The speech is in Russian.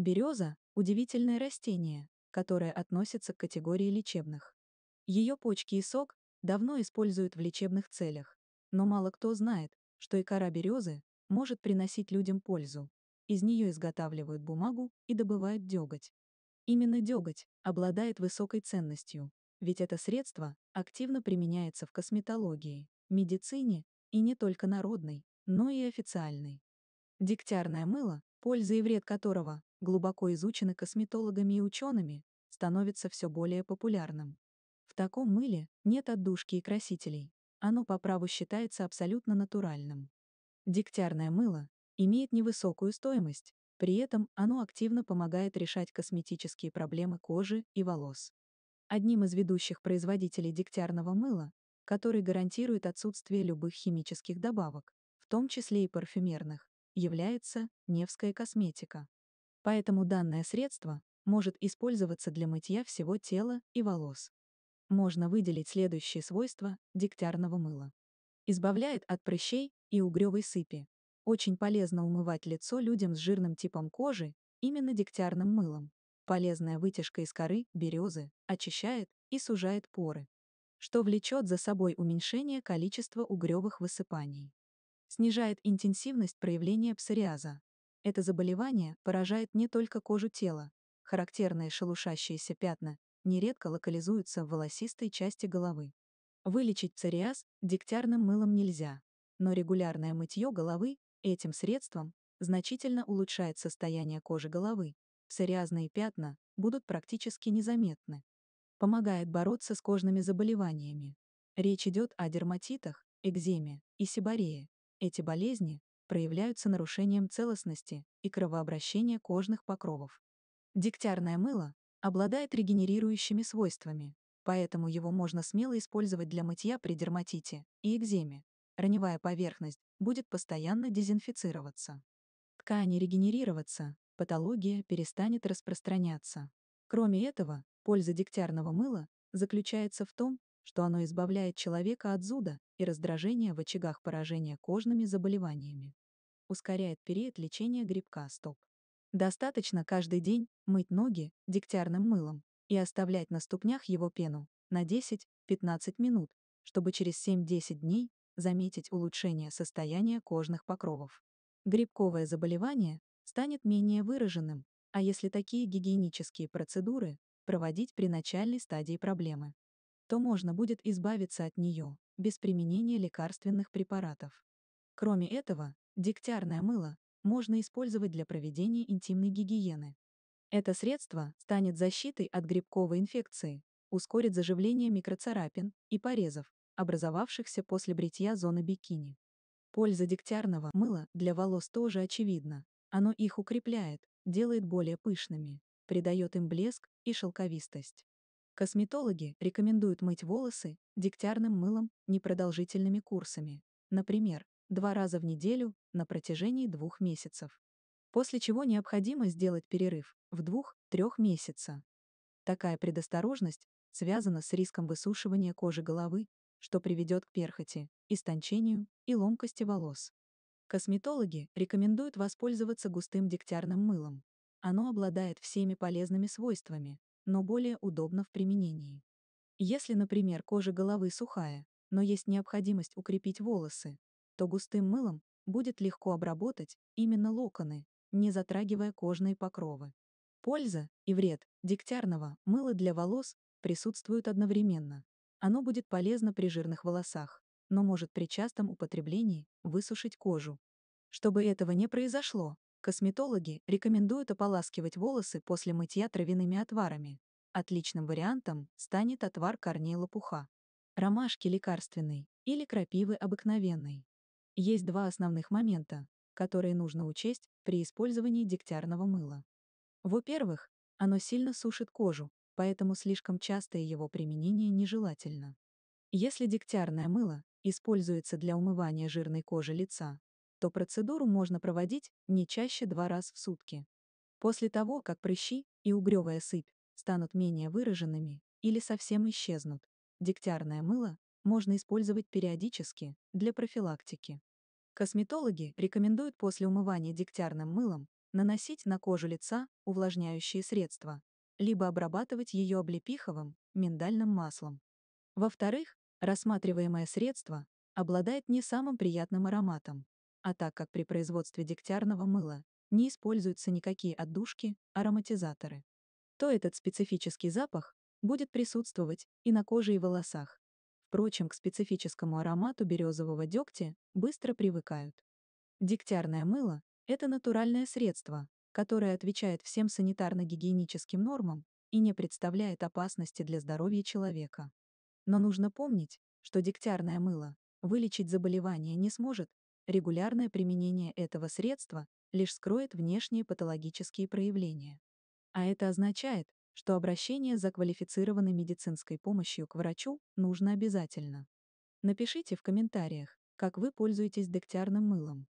Береза – удивительное растение, которое относится к категории лечебных. Ее почки и сок давно используют в лечебных целях, но мало кто знает, что и кора березы может приносить людям пользу. Из нее изготавливают бумагу и добывают деготь. Именно деготь обладает высокой ценностью, ведь это средство активно применяется в косметологии, медицине и не только народной, но и официальной. Дегтярное мыло, польза и вред которого глубоко изученный косметологами и учеными, становится все более популярным. В таком мыле нет отдушки и красителей. Оно по праву считается абсолютно натуральным. Дегтярное мыло имеет невысокую стоимость, при этом оно активно помогает решать косметические проблемы кожи и волос. Одним из ведущих производителей дегтярного мыла, который гарантирует отсутствие любых химических добавок, в том числе и парфюмерных, является Невская косметика. Поэтому данное средство может использоваться для мытья всего тела и волос. Можно выделить следующие свойства дегтярного мыла. Избавляет от прыщей и угревой сыпи. Очень полезно умывать лицо людям с жирным типом кожи именно дегтярным мылом. Полезная вытяжка из коры, березы, очищает и сужает поры, что влечет за собой уменьшение количества угревых высыпаний. Снижает интенсивность проявления псориаза, это заболевание поражает не только кожу тела. Характерные шелушащиеся пятна нередко локализуются в волосистой части головы. Вылечить псориаз дегтярным мылом нельзя, но регулярное мытье головы этим средством значительно улучшает состояние кожи головы. Псориазные пятна будут практически незаметны. Помогает бороться с кожными заболеваниями. Речь идет о дерматитах, экземе и сибарее. Эти болезни проявляются нарушением целостности и кровообращения кожных покровов. Дегтярное мыло обладает регенерирующими свойствами, поэтому его можно смело использовать для мытья при дерматите и экземе. Раневая поверхность будет постоянно дезинфицироваться. Ткани регенерироваться, патология перестанет распространяться. Кроме этого, польза дегтярного мыла заключается в том, что оно избавляет человека от зуда и раздражения в очагах поражения кожными заболеваниями. Ускоряет период лечения грибка стоп. Достаточно каждый день мыть ноги дегтярным мылом и оставлять на ступнях его пену на 10-15 минут, чтобы через 7-10 дней заметить улучшение состояния кожных покровов. Грибковое заболевание станет менее выраженным, а если такие гигиенические процедуры проводить при начальной стадии проблемы то можно будет избавиться от нее без применения лекарственных препаратов. Кроме этого, дегтярное мыло можно использовать для проведения интимной гигиены. Это средство станет защитой от грибковой инфекции, ускорит заживление микроцарапин и порезов, образовавшихся после бритья зоны бикини. Польза дегтярного мыла для волос тоже очевидна. Оно их укрепляет, делает более пышными, придает им блеск и шелковистость. Косметологи рекомендуют мыть волосы дегтярным мылом непродолжительными курсами, например, два раза в неделю на протяжении двух месяцев. После чего необходимо сделать перерыв в двух-трех месяца. Такая предосторожность связана с риском высушивания кожи головы, что приведет к перхоти, истончению и ломкости волос. Косметологи рекомендуют воспользоваться густым дегтярным мылом. Оно обладает всеми полезными свойствами, но более удобно в применении. Если, например, кожа головы сухая, но есть необходимость укрепить волосы, то густым мылом будет легко обработать именно локоны, не затрагивая кожные покровы. Польза и вред дегтярного мыла для волос присутствуют одновременно. Оно будет полезно при жирных волосах, но может при частом употреблении высушить кожу. Чтобы этого не произошло, Косметологи рекомендуют ополаскивать волосы после мытья травяными отварами. Отличным вариантом станет отвар корней лопуха, ромашки лекарственной или крапивы обыкновенной. Есть два основных момента, которые нужно учесть при использовании дегтярного мыла. Во-первых, оно сильно сушит кожу, поэтому слишком частое его применение нежелательно. Если дегтярное мыло используется для умывания жирной кожи лица, то процедуру можно проводить не чаще два раз в сутки. После того, как прыщи и угревая сыпь станут менее выраженными или совсем исчезнут, дегтярное мыло можно использовать периодически для профилактики. Косметологи рекомендуют после умывания дегтярным мылом наносить на кожу лица увлажняющие средства, либо обрабатывать ее облепиховым, миндальным маслом. Во-вторых, рассматриваемое средство обладает не самым приятным ароматом. А так как при производстве дегтярного мыла не используются никакие отдушки, ароматизаторы, то этот специфический запах будет присутствовать и на коже и волосах. Впрочем, к специфическому аромату березового дегтя быстро привыкают. Дегтярное мыло – это натуральное средство, которое отвечает всем санитарно-гигиеническим нормам и не представляет опасности для здоровья человека. Но нужно помнить, что дегтярное мыло вылечить заболевание не сможет Регулярное применение этого средства лишь скроет внешние патологические проявления. А это означает, что обращение за квалифицированной медицинской помощью к врачу нужно обязательно. Напишите в комментариях, как вы пользуетесь дегтярным мылом.